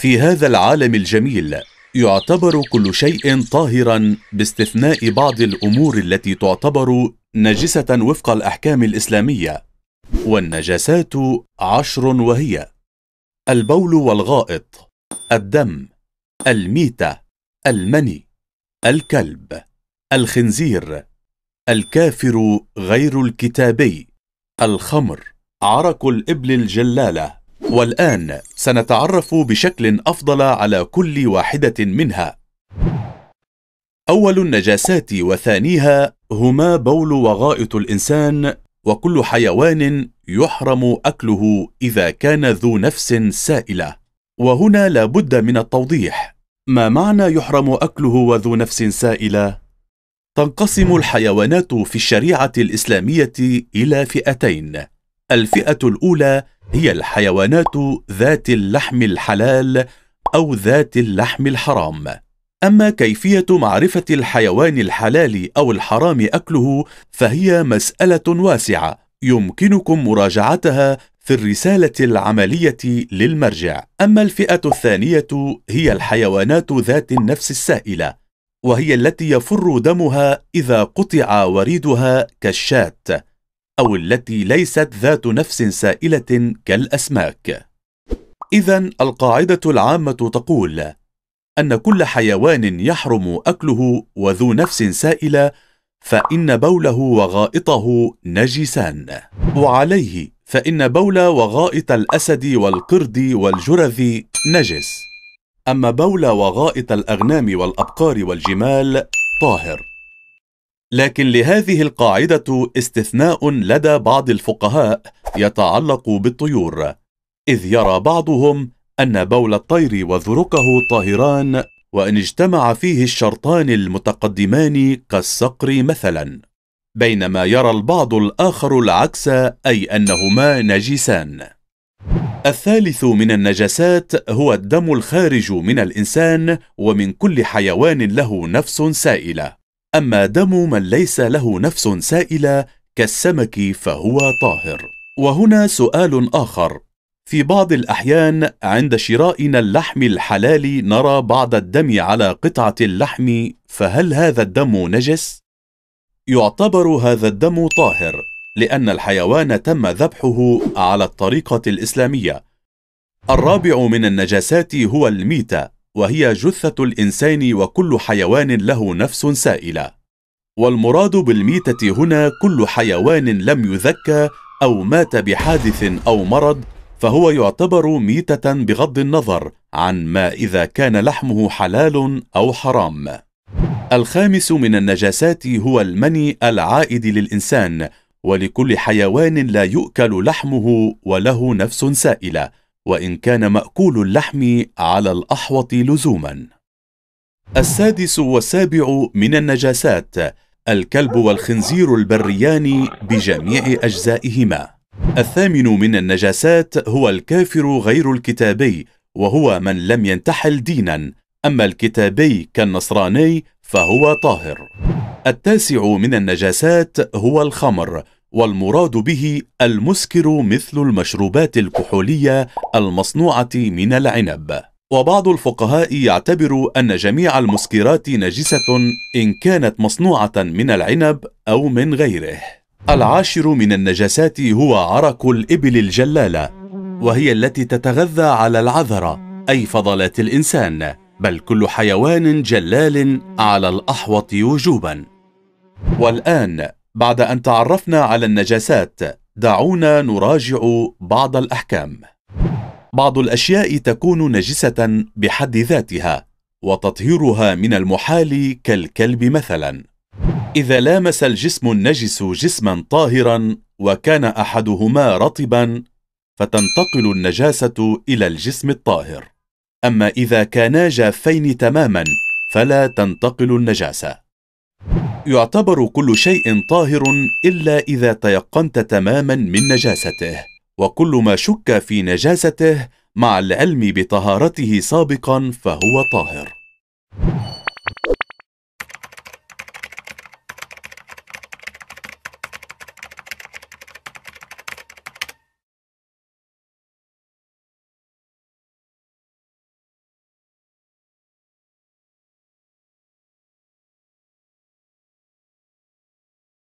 في هذا العالم الجميل يعتبر كل شيء طاهرا باستثناء بعض الامور التي تعتبر نجسه وفق الاحكام الاسلاميه والنجاسات عشر وهي البول والغائط الدم الميته المني الكلب الخنزير الكافر غير الكتابي الخمر عرق الإبل الجلالة والآن سنتعرف بشكل أفضل على كل واحدة منها أول النجاسات وثانيها هما بول وغائط الإنسان وكل حيوان يحرم أكله إذا كان ذو نفس سائلة وهنا لا بد من التوضيح ما معنى يحرم أكله وذو نفس سائلة؟ تنقسم الحيوانات في الشريعة الإسلامية إلى فئتين الفئة الأولى هي الحيوانات ذات اللحم الحلال أو ذات اللحم الحرام أما كيفية معرفة الحيوان الحلال أو الحرام أكله فهي مسألة واسعة يمكنكم مراجعتها في الرسالة العملية للمرجع أما الفئة الثانية هي الحيوانات ذات النفس السائلة وهي التي يفر دمها إذا قطع وريدها كالشاة أو التي ليست ذات نفس سائلة كالأسماك إذا القاعدة العامة تقول أن كل حيوان يحرم أكله وذو نفس سائلة فإن بوله وغائطه نجسان وعليه فإن بول وغائط الأسد والقرد والجرذ نجس أما بول وغائط الأغنام والأبقار والجمال طاهر لكن لهذه القاعدة استثناء لدى بعض الفقهاء يتعلق بالطيور إذ يرى بعضهم أن بول الطير وذرقه طاهران وإن اجتمع فيه الشرطان المتقدمان كالصقر مثلا بينما يرى البعض الآخر العكس أي أنهما نجسان الثالث من النجاسات هو الدم الخارج من الإنسان ومن كل حيوان له نفس سائلة أما دم من ليس له نفس سائلة كالسمك فهو طاهر وهنا سؤال آخر في بعض الأحيان عند شرائنا اللحم الحلال نرى بعض الدم على قطعة اللحم فهل هذا الدم نجس؟ يعتبر هذا الدم طاهر لأن الحيوان تم ذبحه على الطريقة الإسلامية الرابع من النجاسات هو الميتة وهي جثة الإنسان وكل حيوان له نفس سائلة والمراد بالميتة هنا كل حيوان لم يذكى أو مات بحادث أو مرض فهو يعتبر ميتة بغض النظر عن ما إذا كان لحمه حلال أو حرام الخامس من النجاسات هو المني العائد للإنسان ولكل حيوان لا يؤكل لحمه وله نفس سائله وان كان ماكول اللحم على الاحوط لزوما السادس والسابع من النجاسات الكلب والخنزير البريان بجميع اجزائهما الثامن من النجاسات هو الكافر غير الكتابي وهو من لم ينتحل دينا اما الكتابي كالنصراني فهو طاهر التاسع من النجاسات هو الخمر والمراد به المسكر مثل المشروبات الكحولية المصنوعة من العنب وبعض الفقهاء يعتبر أن جميع المسكرات نجسة إن كانت مصنوعة من العنب أو من غيره العاشر من النجاسات هو عرق الإبل الجلالة وهي التي تتغذى على العذرة أي فضلات الإنسان بل كل حيوان جلال على الأحوط وجوبا والآن بعد أن تعرفنا على النجاسات دعونا نراجع بعض الأحكام بعض الأشياء تكون نجسة بحد ذاتها وتطهيرها من المحال كالكلب مثلا إذا لامس الجسم النجس جسما طاهرا وكان أحدهما رطبا فتنتقل النجاسة إلى الجسم الطاهر أما إذا كانا جافين تماما فلا تنتقل النجاسة يعتبر كل شيء طاهر إلا إذا تيقنت تماما من نجاسته وكل ما شك في نجاسته مع العلم بطهارته سابقا فهو طاهر